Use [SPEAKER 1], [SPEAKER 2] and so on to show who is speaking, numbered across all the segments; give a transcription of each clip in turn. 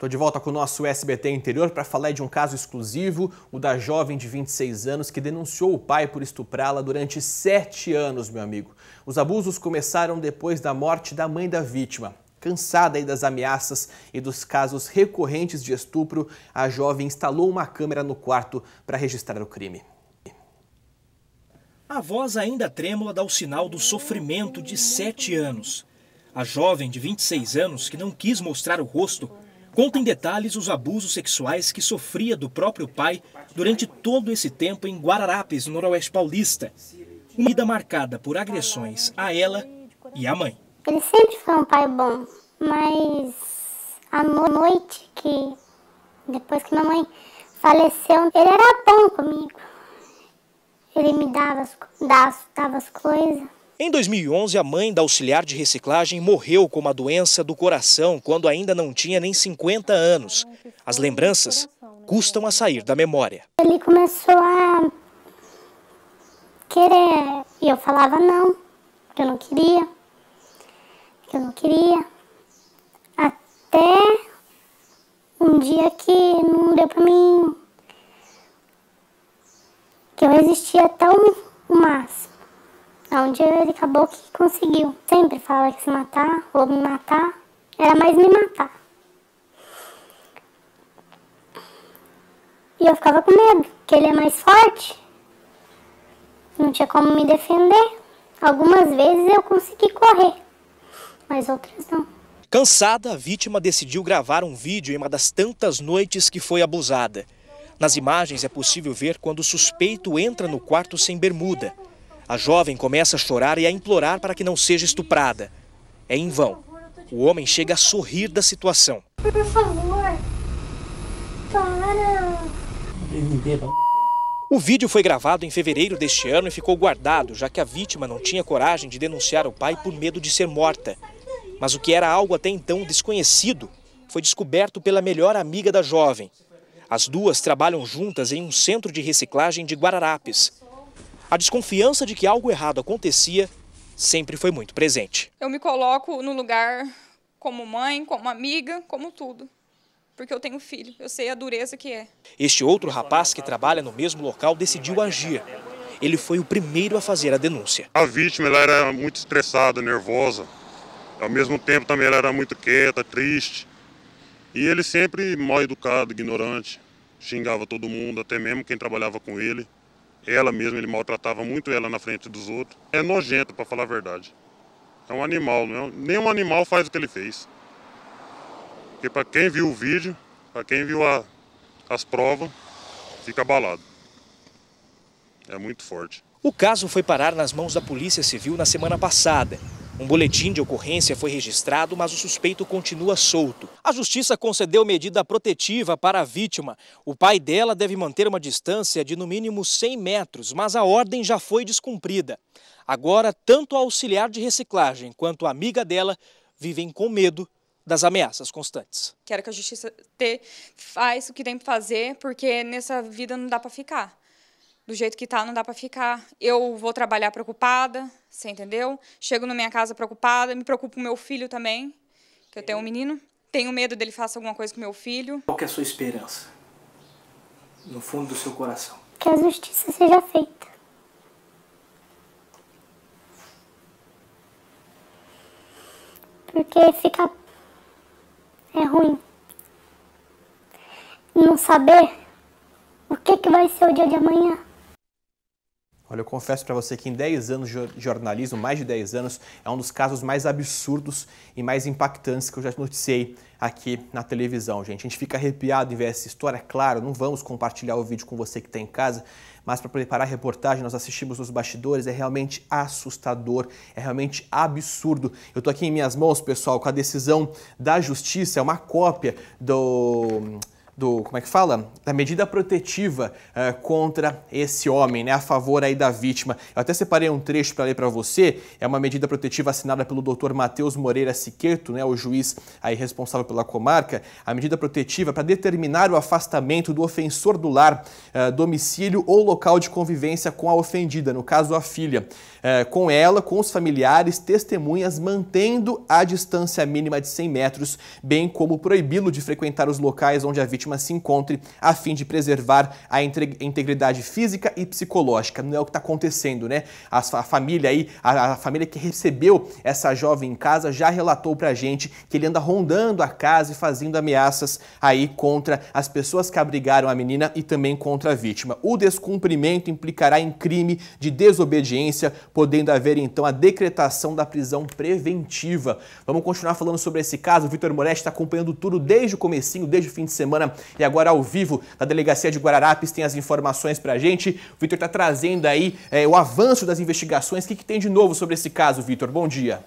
[SPEAKER 1] Estou de volta com o nosso SBT Interior para falar de um caso exclusivo, o da jovem de 26 anos que denunciou o pai por estuprá-la durante sete anos, meu amigo. Os abusos começaram depois da morte da mãe da vítima. Cansada aí das ameaças e dos casos recorrentes de estupro, a jovem instalou uma câmera no quarto para registrar o crime.
[SPEAKER 2] A voz ainda trêmula dá o sinal do sofrimento de sete anos. A jovem de 26 anos, que não quis mostrar o rosto, Conta em detalhes os abusos sexuais que sofria do próprio pai durante todo esse tempo em Guararapes, no noroeste paulista. Uma vida marcada por agressões a ela e à mãe.
[SPEAKER 3] Ele sempre foi um pai bom, mas à noite que, depois que minha mãe faleceu, ele era bom comigo. Ele me dava, dava, dava as coisas.
[SPEAKER 2] Em 2011, a mãe da auxiliar de reciclagem morreu com uma doença do coração quando ainda não tinha nem 50 anos. As lembranças custam a sair da memória.
[SPEAKER 3] Ele começou a querer e eu falava não, que eu não queria, que eu não queria. Até um dia que não deu para mim, que eu resistia até o máximo. Aonde ele acabou que conseguiu. Sempre falava que se matar ou me matar, era mais me matar. E eu ficava com medo, que ele é mais forte. Não tinha como me defender. Algumas vezes eu consegui correr, mas outras não.
[SPEAKER 2] Cansada, a vítima decidiu gravar um vídeo em uma das tantas noites que foi abusada. Nas imagens é possível ver quando o suspeito entra no quarto sem bermuda. A jovem começa a chorar e a implorar para que não seja estuprada. É em vão. O homem chega a sorrir da situação.
[SPEAKER 3] Por favor, para.
[SPEAKER 2] O vídeo foi gravado em fevereiro deste ano e ficou guardado, já que a vítima não tinha coragem de denunciar o pai por medo de ser morta. Mas o que era algo até então desconhecido foi descoberto pela melhor amiga da jovem. As duas trabalham juntas em um centro de reciclagem de Guararapes. A desconfiança de que algo errado acontecia sempre foi muito presente. Eu me coloco no lugar como mãe, como amiga, como tudo. Porque eu tenho filho, eu sei a dureza que é. Este outro rapaz que trabalha no mesmo local
[SPEAKER 3] decidiu agir. Ele foi o primeiro a fazer a denúncia. A vítima ela era muito estressada, nervosa. Ao mesmo tempo também ela era muito quieta, triste. E ele sempre mal educado, ignorante. Xingava todo mundo, até mesmo quem trabalhava com ele ela mesma, ele maltratava muito ela na frente dos outros. É nojento, para falar a verdade. É um animal, não é? nenhum animal faz o que ele fez. Porque para quem viu o vídeo, para quem viu a, as provas, fica abalado. É muito forte.
[SPEAKER 2] O caso foi parar nas mãos da Polícia Civil na semana passada um boletim de ocorrência foi registrado, mas o suspeito continua solto. A justiça concedeu medida protetiva para a vítima. O pai dela deve manter uma distância de no mínimo 100 metros, mas a ordem já foi descumprida. Agora, tanto a auxiliar de reciclagem quanto a amiga dela vivem com medo das ameaças constantes. Quero que a justiça te faz o que tem que fazer, porque nessa vida não dá para ficar do jeito que tá, não dá para ficar. Eu vou trabalhar preocupada, você entendeu? Chego na minha casa preocupada, me preocupo com meu filho também, que eu tenho um menino. Tenho medo dele faça
[SPEAKER 3] alguma coisa com meu filho.
[SPEAKER 2] Qual é a sua esperança? No fundo do seu coração.
[SPEAKER 3] Que a justiça seja feita. Porque ficar é ruim. Não saber o que, que vai ser o dia de amanhã.
[SPEAKER 1] Olha, eu confesso para você que em 10 anos de jornalismo, mais de 10 anos, é um dos casos mais absurdos e mais impactantes que eu já noticiei aqui na televisão, gente. A gente fica arrepiado em ver essa história, é claro, não vamos compartilhar o vídeo com você que está em casa, mas para preparar a reportagem, nós assistimos nos bastidores, é realmente assustador, é realmente absurdo. Eu estou aqui em minhas mãos, pessoal, com a decisão da justiça, é uma cópia do do, como é que fala? Da medida protetiva uh, contra esse homem, né? A favor aí da vítima. Eu até separei um trecho para ler para você. É uma medida protetiva assinada pelo Dr. Matheus Moreira Siqueto, né? O juiz aí responsável pela comarca. A medida protetiva para determinar o afastamento do ofensor do lar, uh, domicílio ou local de convivência com a ofendida, no caso a filha, uh, com ela, com os familiares, testemunhas, mantendo a distância mínima de 100 metros, bem como proibi-lo de frequentar os locais onde a vítima vítima se encontre, a fim de preservar a integridade física e psicológica. Não é o que está acontecendo, né? A, a família aí, a, a, família que recebeu essa jovem em casa já relatou pra gente que ele anda rondando a casa e fazendo ameaças aí contra as pessoas que abrigaram a menina e também contra a vítima. O descumprimento implicará em crime de desobediência, podendo haver então a decretação da prisão preventiva. Vamos continuar falando sobre esse caso. O Vitor Moretti está acompanhando tudo desde o comecinho, desde o fim de semana e agora, ao vivo, da delegacia de Guararapes, tem as informações pra gente. O Vitor está trazendo aí é, o avanço das investigações. O que, que tem de novo sobre esse caso, Vitor? Bom dia.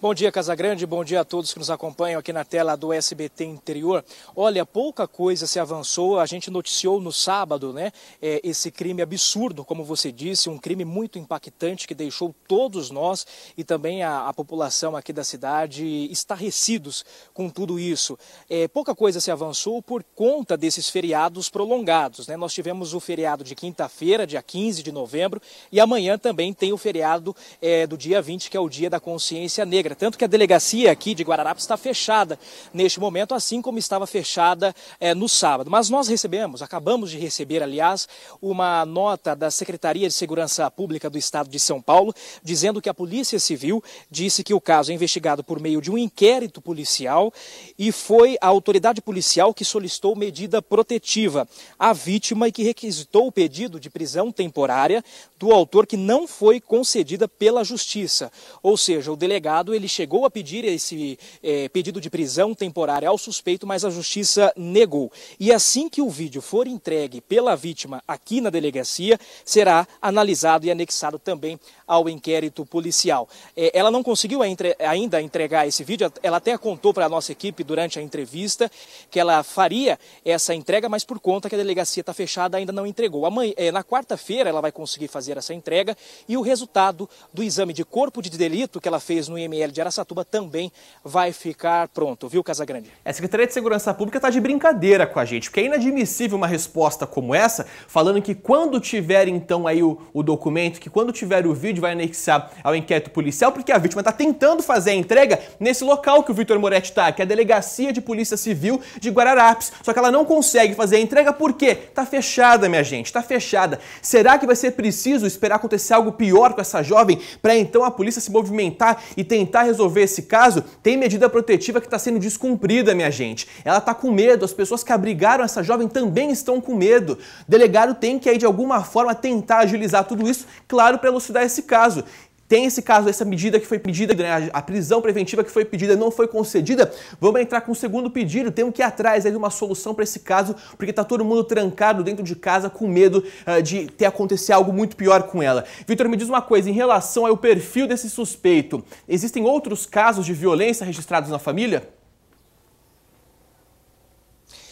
[SPEAKER 2] Bom dia, Casagrande. Bom dia a todos que nos acompanham aqui na tela do SBT Interior. Olha, pouca coisa se avançou. A gente noticiou no sábado, né? É, esse crime absurdo, como você disse, um crime muito impactante que deixou todos nós e também a, a população aqui da cidade estarrecidos com tudo isso. É, pouca coisa se avançou por conta desses feriados prolongados, né? Nós tivemos o feriado de quinta-feira, dia 15 de novembro, e amanhã também tem o feriado é, do dia 20, que é o Dia da Consciência Negra regra. Tanto que a delegacia aqui de Guararapes está fechada neste momento, assim como estava fechada é, no sábado. Mas nós recebemos, acabamos de receber, aliás, uma nota da Secretaria de Segurança Pública do Estado de São Paulo, dizendo que a Polícia Civil disse que o caso é investigado por meio de um inquérito policial e foi a autoridade policial que solicitou medida protetiva à vítima e que requisitou o pedido de prisão temporária do autor que não foi concedida pela Justiça. Ou seja, o delegado ele chegou a pedir esse é, pedido de prisão temporária ao suspeito, mas a justiça negou. E assim que o vídeo for entregue pela vítima aqui na delegacia, será analisado e anexado também ao inquérito policial. É, ela não conseguiu entre, ainda entregar esse vídeo, ela até contou para a nossa equipe durante a entrevista que ela faria essa entrega, mas por conta que a delegacia está fechada, ainda não entregou. Amanhã, é, na quarta-feira ela vai conseguir fazer essa entrega e o resultado do exame de corpo de delito que ela fez no IML de Aracatuba também vai ficar
[SPEAKER 1] pronto, viu, Casagrande? É, a Secretaria de Segurança Pública está de brincadeira com a gente, porque é inadmissível uma resposta como essa, falando que quando tiver então aí o, o documento, que quando tiver o vídeo vai anexar ao inquérito policial, porque a vítima está tentando fazer a entrega nesse local que o Vitor Moretti está, que é a Delegacia de Polícia Civil de Guararapes. Só que ela não consegue fazer a entrega porque está fechada, minha gente, está fechada. Será que vai ser preciso esperar acontecer algo pior com essa jovem para então a polícia se movimentar e tentar tentar resolver esse caso, tem medida protetiva que está sendo descumprida, minha gente. Ela está com medo, as pessoas que abrigaram essa jovem também estão com medo. O delegado tem que aí de alguma forma tentar agilizar tudo isso, claro, para elucidar esse caso. Tem esse caso, essa medida que foi pedida, né, a prisão preventiva que foi pedida não foi concedida. Vamos entrar com o um segundo pedido. Temos que ir atrás de uma solução para esse caso, porque está todo mundo trancado dentro de casa com medo uh, de ter acontecido algo muito pior com ela. Vitor, me diz uma coisa, em relação ao perfil desse suspeito, existem outros casos de violência registrados na família?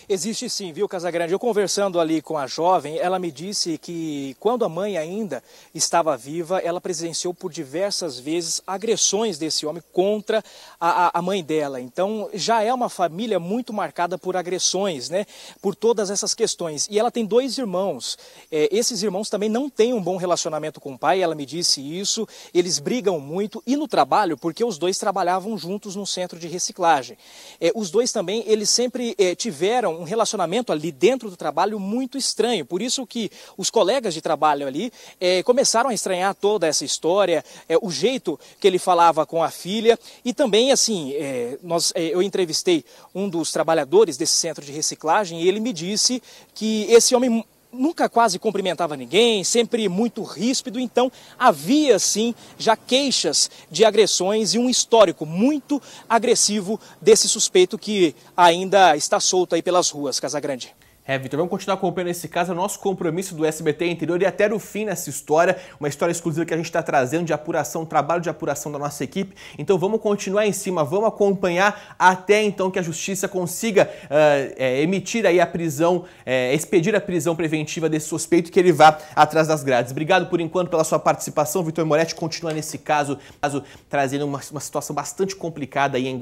[SPEAKER 2] Existe sim, viu, Casagrande? Eu conversando ali com a jovem, ela me disse que quando a mãe ainda estava viva, ela presenciou por diversas vezes agressões desse homem contra a, a mãe dela. Então já é uma família muito marcada por agressões, né? Por todas essas questões. E ela tem dois irmãos. É, esses irmãos também não têm um bom relacionamento com o pai, ela me disse isso. Eles brigam muito e no trabalho, porque os dois trabalhavam juntos num centro de reciclagem. É, os dois também, eles sempre é, tiveram um relacionamento ali dentro do trabalho muito estranho. Por isso que os colegas de trabalho ali é, começaram a estranhar toda essa história, é, o jeito que ele falava com a filha. E também, assim, é, nós, eu entrevistei um dos trabalhadores desse centro de reciclagem e ele me disse que esse homem nunca quase cumprimentava ninguém, sempre muito ríspido, então havia sim já queixas de agressões e um histórico muito agressivo
[SPEAKER 1] desse suspeito que ainda está solto aí pelas ruas, Casagrande. É, Vitor, vamos continuar acompanhando esse caso, é nosso compromisso do SBT Interior e até o fim nessa história, uma história exclusiva que a gente está trazendo de apuração, trabalho de apuração da nossa equipe. Então vamos continuar em cima, vamos acompanhar até então que a justiça consiga uh, é, emitir aí a prisão, é, expedir a prisão preventiva desse suspeito que ele vá atrás das grades. Obrigado por enquanto pela sua participação, Vitor Moretti. Continua nesse caso, caso trazendo uma, uma situação bastante complicada aí em